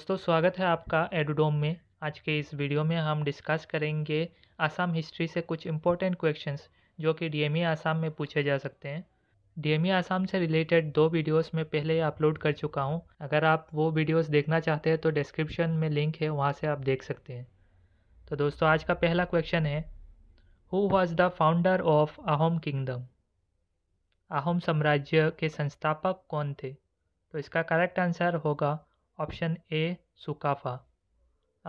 दोस्तों स्वागत है आपका एडोडोम में आज के इस वीडियो में हम डिस्कस करेंगे आसाम हिस्ट्री से कुछ इम्पोर्टेंट क्वेश्चंस जो कि डी e आसाम में पूछे जा सकते हैं डी e आसाम से रिलेटेड दो वीडियोस में पहले अपलोड कर चुका हूं अगर आप वो वीडियोस देखना चाहते हैं तो डिस्क्रिप्शन में लिंक है वहाँ से आप देख सकते हैं तो दोस्तों आज का पहला क्वेश्चन है who was the founder of Ahom kingdom Ahom साम्राज्य के संस्थापक कौन थे तो इसका करेक्ट आंसर होगा ऑप्शन ए सुकाफा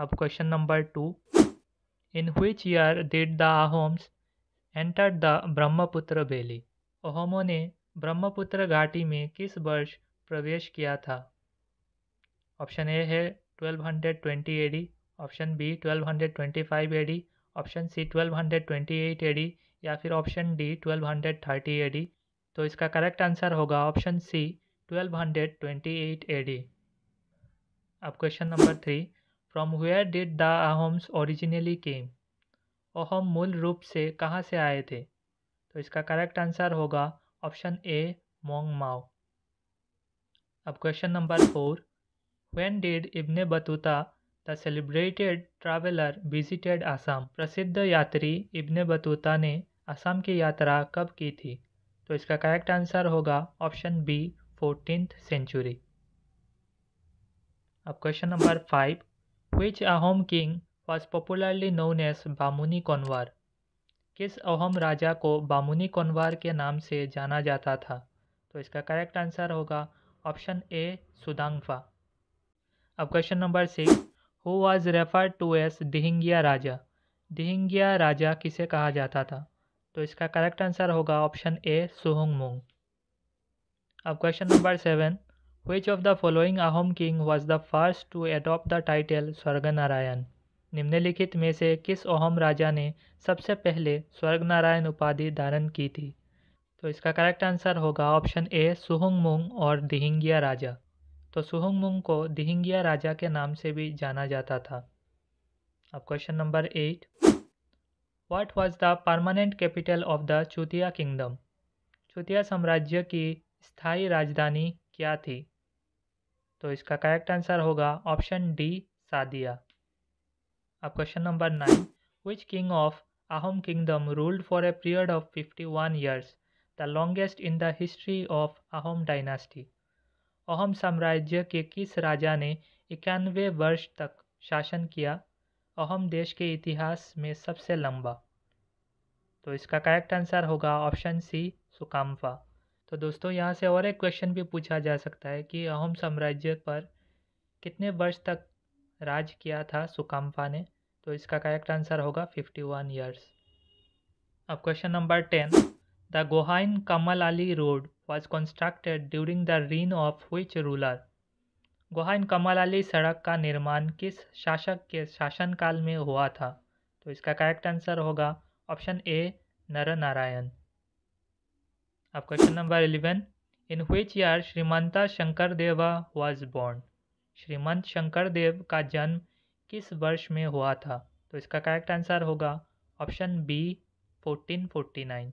अब question number two in which year did the Ahoms entered the Brahmaputra valley Ahom ने ब्रह्मपुत्र घाटी में किस वर्ष प्रवेश किया था ऑप्शन ए है 1220 AD option B 1225 AD option C 1228 AD या फिर ऑप्शन डी 1230 एडी तो इसका करेक्ट आंसर होगा ऑप्शन सी 1228 एडी अब question number three from where did the Ahoms originally came Ahom मूल रूप से कहाँ से आए थे तो इसका करेक्ट आंसर होगा ऑप्शन ए मोंग माओ अब question number four when did Ibn Battuta the celebrated traveller visited Assam प्रसिद्ध यात्री इब्ने बतूता ने आसाम की यात्रा कब की थी तो इसका करेक्ट आंसर होगा ऑप्शन बी फोर्टीन सेंचुरी अब question number five which Ahom king was popularly known as Bamuni Konwar किस अहोम राजा को बामुनी कौनवार के नाम से जाना जाता था तो इसका करेक्ट आंसर होगा ऑप्शन ए सुदांगफा अब question number six who was refer to as Dihingia Raja Dihingia Raja किसे कहा जाता था तो इसका करेक्ट आंसर होगा ऑप्शन ए सुहंग मुंग अब question number seven Which of the following Ahom king was the first to adopt the title Swarganarayan? निम्नलिखित में से किस ओहम राजा ने सबसे पहले स्वर्ग नारायण उपाधि धारण की थी तो इसका करेक्ट आंसर होगा ऑप्शन ए सुहुंग मुंग और दिहिंगिया राजा तो सुहुंग मुंग को दिहिंगिया राजा के नाम से भी जाना जाता था अब question number eight what was the permanent capital of the Chutia kingdom Chutia साम्राज्य की स्थायी राजधानी क्या थी तो इसका करेक्ट आंसर होगा ऑप्शन डी सादिया अब question number nine which king of kingdom ruled for a period of fifty 51 years the longest in the history of Ahom dynasty Ahom साम्राज्य के किस राजा ने इक्यानवे वर्ष तक शासन किया अहम देश के इतिहास में सबसे लंबा तो इसका करेक्ट आंसर होगा ऑप्शन सी सुकाम्फा तो दोस्तों यहाँ से और एक क्वेश्चन भी पूछा जा सकता है कि अहोम साम्राज्य पर कितने वर्ष तक राज किया था सुकाम्फा ने तो इसका करेक्ट आंसर होगा फिफ्टी वन ईयर्स अब question number ten the Gohain Kamal Ali road was constructed during the reign of which ruler Gohain Kamal Ali सड़क का निर्माण किस शासक के शासनकाल में हुआ था तो इसका करेक्ट आंसर होगा ऑप्शन ए नर नारायण अब question number eleven in which year Srimanta Shankar Deva was born Srimanta Shankar Dev का जन्म किस वर्ष में हुआ था तो इसका करेक्ट आंसर होगा option B fourteen forty nine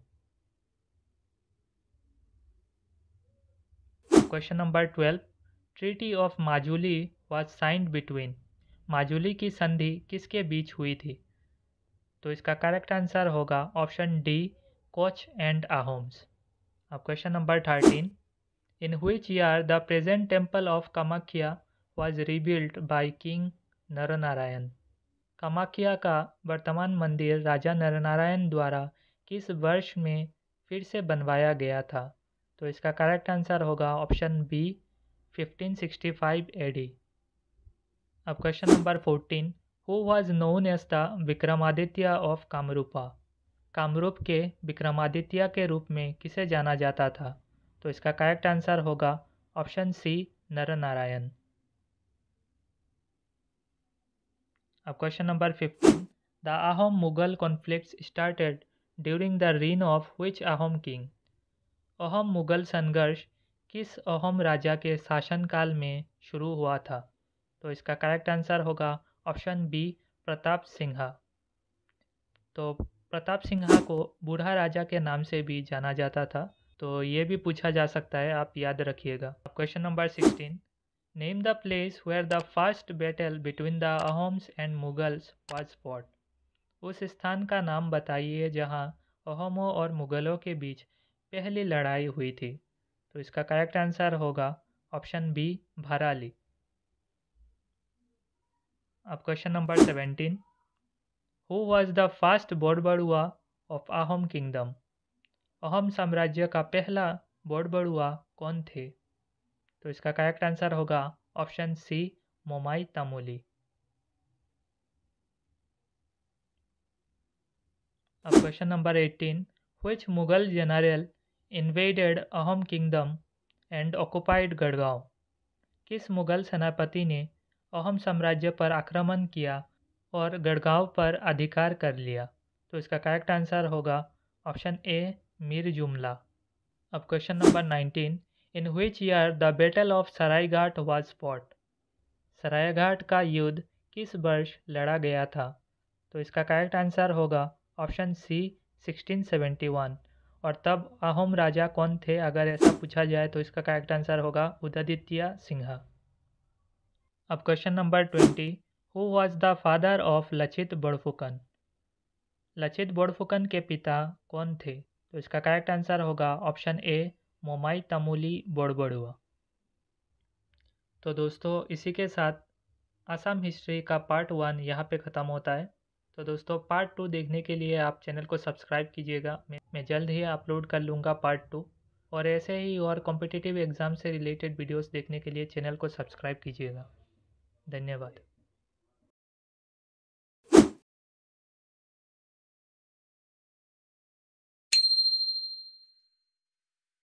question number twelve treaty of Majuli was signed between Majuli की संधि किसके बीच हुई थी तो इसका करेक्ट आंसर होगा option D Koch and Ahoms अब question number thirteen in which year the present temple of Kamakhya was rebuilt by king Narnarayan Kamakhya का वर्तमान मंदिर राजा नरनारायण द्वारा किस वर्ष में फिर से बनवाया गया था तो इसका करेक्ट आंसर होगा ऑप्शन बी 1565 एडी अब question number fourteen who was known as the Vikramaditya of Kamarupa Kamrup के विक्रमादित्य के रूप में किसे जाना जाता था तो इसका करेक्ट आंसर होगा ऑप्शन सी नर नारायण अब question number fifteen the Ahom Mughal conflict started during the reign of which Ahom king Ahom Mughal संघर्ष किस अहोम राजा के शासनकाल में शुरू हुआ था तो इसका करेक्ट आंसर होगा ऑप्शन बी प्रताप सिंह तो प्रताप सिंघा को बूढ़ा राजा के नाम से भी जाना जाता था तो ये भी पूछा जा सकता है आप याद रखिएगा question number sixteen name the place where the first battle between the Ahoms and Mughals was fought उस स्थान का नाम बताइए जहाँ अहोमों और मुगलों के बीच पहली लड़ाई हुई थी तो इसका करेक्ट आंसर होगा ऑप्शन बी भराली अब question number seventeen was the fast first Borbarua of Ahom kingdom Ahom साम्राज्य का पहला बोडबड़ुआ कौन थे तो इसका करेक्ट आंसर होगा ऑप्शन सी मोमाई तमोली अब question number eighteen which Mughal general invaded Ahom kingdom and occupied Garhgaon किस मुगल सेनापति ने अहम साम्राज्य पर आक्रमण किया और गढ़गांव पर अधिकार कर लिया तो इसका करेक्ट आंसर होगा ऑप्शन ए मीर जुमला अब question number nineteen in which year the battle of Saraighat was spot Saraighat का युद्ध किस वर्ष लड़ा गया था तो इसका करेक्ट आंसर होगा ऑप्शन सी 1671 और तब अहोम राजा कौन थे अगर ऐसा पूछा जाए तो इसका करेक्ट आंसर होगा उदादित्य सिंघा अब question number twenty who was the father of Lachit Borphukan Lachit Borphukan के पिता कौन थे तो इसका करेक्ट आंसर होगा ऑप्शन ए मोमाई तमूली बोड़बड़ुआ तो दोस्तों इसी के साथ असम हिस्ट्री का पार्ट वन यहाँ पे ख़त्म होता है तो दोस्तों पार्ट टू देखने के लिए आप चैनल को सब्सक्राइब कीजिएगा मैं जल्द ही अपलोड कर लूँगा पार्ट टू और ऐसे ही और कॉम्पिटिटिव एग्ज़ाम से रिलेटेड वीडियोस देखने के लिए चैनल को सब्सक्राइब कीजिएगा धन्यवाद